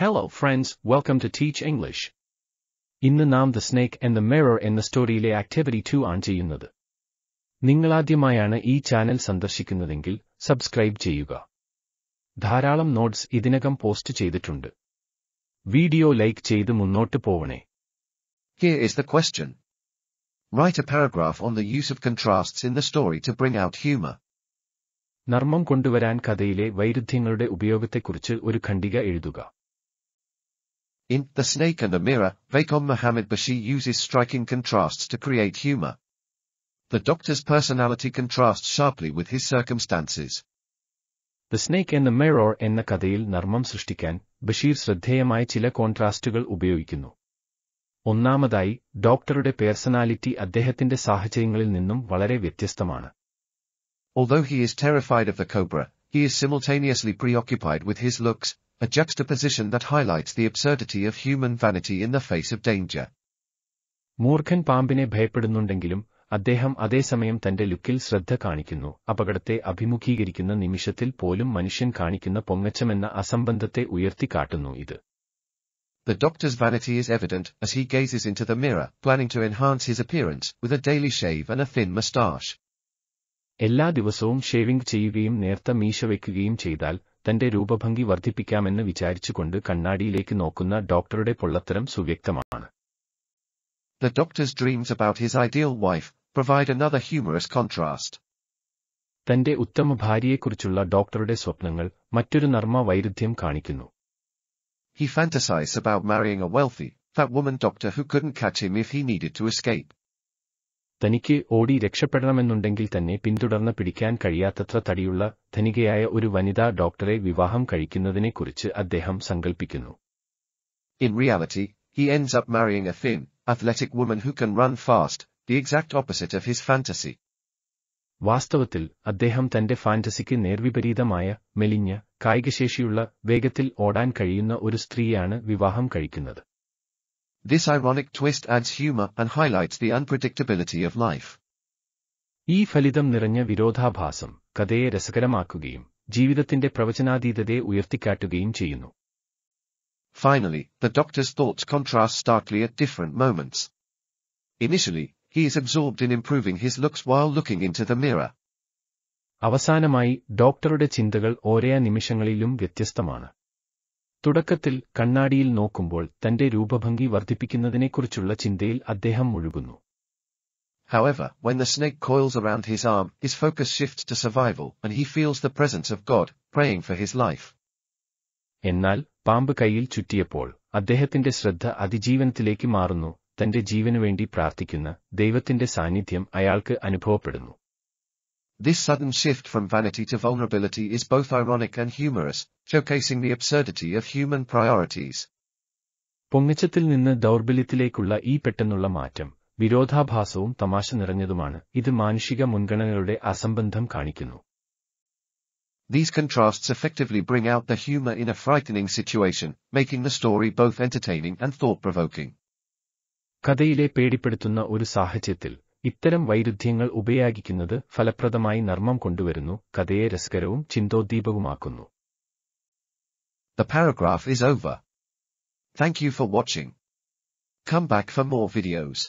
Hello friends, welcome to Teach English. In Inna nam the snake and the mirror in the story le activity 2 aan cheyunnathu. Ningaladyamayana ee channel sandarshikkunnathengil subscribe cheyuga. Dharalam notes idinagam post cheyidittundu. Video like cheythu munnottu povane. Here is the question. Write a paragraph on the use of contrasts in the story to bring out humor. നർമ്മം കൊണ്ടുവരാൻ കഥയിലെ വൈരുദ്ധ്യങ്ങളുടെ ഉപയോഗത്തെക്കുറിച്ച് ഒരു ഖണ്ഡിക എഴുതുക in The Snake and the Mirror, Vacom Mohammed Bashir uses striking contrasts to create humor. The doctor's personality contrasts sharply with his circumstances. The Snake and the Mirror the കഥയിൽ നർമ്മം സൃഷ്ടിക്കാൻ ബഷീർ ശ്രദ്ധേയമായ ചില കോൺട്രാസ്റ്റുകൾ ഉപയോഗിക്കുന്നു ഒന്നാമതായി ഡോക്ടറുടെ പേഴ്സണാലിറ്റി അദ്ദേഹത്തിന്റെ സാഹചര്യങ്ങളിൽ നിന്നും വളരെ വ്യത്യസ്തമാണ് Although he is terrified of the cobra, he is simultaneously preoccupied with his looks, a juxtaposition that highlights the absurdity of human vanity in the face of danger. മൂർഖൻ പാമ്പിനെ ഭയപ്പെടുന്നുണ്ടെങ്കിലും അദ്ദേഹം അതേസമയം തന്റെ ലുക്കിൽ ശ്രദ്ധ കാണിക്കുന്നു അപകടത്തെ അഭിമുഖീകരിക്കുന്ന നിമിഷത്തിൽ പോലും മനുഷ്യൻ കാണിക്കുന്ന പൊങ്ങച്ചമെന്ന അസംബന്ധത്തെ ഉയർത്തിക്കാട്ടുന്നു ഇത് The doctor's vanity is evident as he gazes into the mirror, planning to enhance his appearance with a daily shave and a thin moustache. എല്ലാ ദിവസവും ഷേവിംഗ് ചെയ്യുകയും നേർത്ത മീശ വയ്ക്കുകയും ചെയ്താൽ തന്റെ രൂപഭംഗി വർദ്ധിപ്പിക്കാമെന്ന് വിചാരിച്ചുകൊണ്ട് കണ്ണാടിയിലേക്ക് നോക്കുന്ന ഡോക്ടറുടെ പൊള്ളത്തരം സുവ്യക്തമാണ് The doctor's dreams about his ideal wife provide another humorous contrast. തന്റെ ഉത്തമ ഭാര്യയെക്കുറിച്ചുള്ള ഡോക്ടറുടെ സ്വപ്നങ്ങൾ മറ്റൊരു നർമ്മ വൈരുദ്ധ്യം കാണിക്കുന്നു He fantasizes about marrying a wealthy, fat woman doctor who couldn't catch him if he needed to escape. തനിക്ക് ഓടി രക്ഷപ്പെടണമെന്നുണ്ടെങ്കിൽ തന്നെ പിന്തുടർന്ന് പിടിക്കാൻ കഴിയാത്തത്ര തടിയുള്ള ധനികയായ ഒരു വനിതാ ഡോക്ടറെ വിവാഹം കഴിക്കുന്നതിനെക്കുറിച്ച് അദ്ദേഹം സങ്കൽപ്പിക്കുന്നു in reality he ends up marrying a thin, athletic woman who can run fast the exact opposite of his fantasy. വാസ്തവത്തിൽ അദ്ദേഹം തന്റെ ഫാന്റസിക്ക് നേർവിപരീതമായ മെലിഞ്ഞ കായികശേഷിയുള്ള വേഗത്തിൽ ഓടാൻ കഴിയുന്ന ഒരു സ്ത്രീയാണ് വിവാഹം കഴിക്കുന്നത് This ironic twist adds humor and highlights the unpredictability of life. ഈ ഫലിതം നിറഞ്ഞ വിരോധാഭാസം കഥയെ രസകരമാക്കുകയും ജീവിതത്തിന്റെ പ്രവചനാതീതതയെ ഉയർത്തിക്കാട്ടുകയും ചെയ്യുന്നു Finally, the doctor's thoughts contrast starkly at different moments. Initially, he is absorbed in improving his looks while looking into the mirror. അവസാനമായി ഡോക്ടറുടെ ചിന്തകൾ ഓരേ നിമിഷങ്ങളിലും വ്യത്യസ്തമാണ് തുടക്കത്തിൽ കണ്ണാടിയിൽ നോക്കുമ്പോൾ തന്റെ രൂപഭംഗി വർദ്ധിപ്പിക്കുന്നതിനെക്കുറിച്ചുള്ള ചിന്തയിൽ അദ്ദേഹം മുഴുകുന്നു However, when the snake coils around his arm, his focus shifts to survival and he feels the presence of God, praying for his life. എന്നാൽ പാമ്പ് കൈയിൽ ചുറ്റിയപ്പോൾ അദ്ദേഹത്തിന്റെ ശ്രദ്ധ അതിജീവനത്തിലേക്ക് മാറുന്നു തന്റെ ജീവനുവേണ്ടി പ്രാർത്ഥിക്കുന്ന ദൈവത്തിന്റെ സാന്നിധ്യം അയാൾക്ക് അനുഭവപ്പെടുന്നു This sudden shift from vanity to vulnerability is both ironic and humorous, showcasing the absurdity of human priorities. പൊങ്ങിച്ചത്തിൽ നിന്ന് ദൗർബല്യത്തിലേക്കുള്ള ഈ പെട്ടെന്നുള്ള മാറ്റം വിരോധാഭാസവും തമാശ നിറഞ്ഞതുമാണ് ഇത് മാനുഷിക മുൻഗണനകളുടെ അസംബന്ധം കാണിക്കുന്നു These contrasts effectively bring out the humor in a frightening situation, making the story both entertaining and thought-provoking. കഥയിലെ പേടിപ്പെടുത്തുന്ന ഒരു സാഹചര്യത്തിൽ ഇത്തരം വൈരുദ്ധ്യങ്ങൾ ഉപയോഗിക്കുന്നത് ഫലപ്രദമായി നർമ്മം കൊണ്ടുവരുന്നു കഥയെ രസകരവും ചിന്തോദ്ദീപകവുമാക്കുന്നു The paragraph is over. Thank you for watching. Come back for more videos.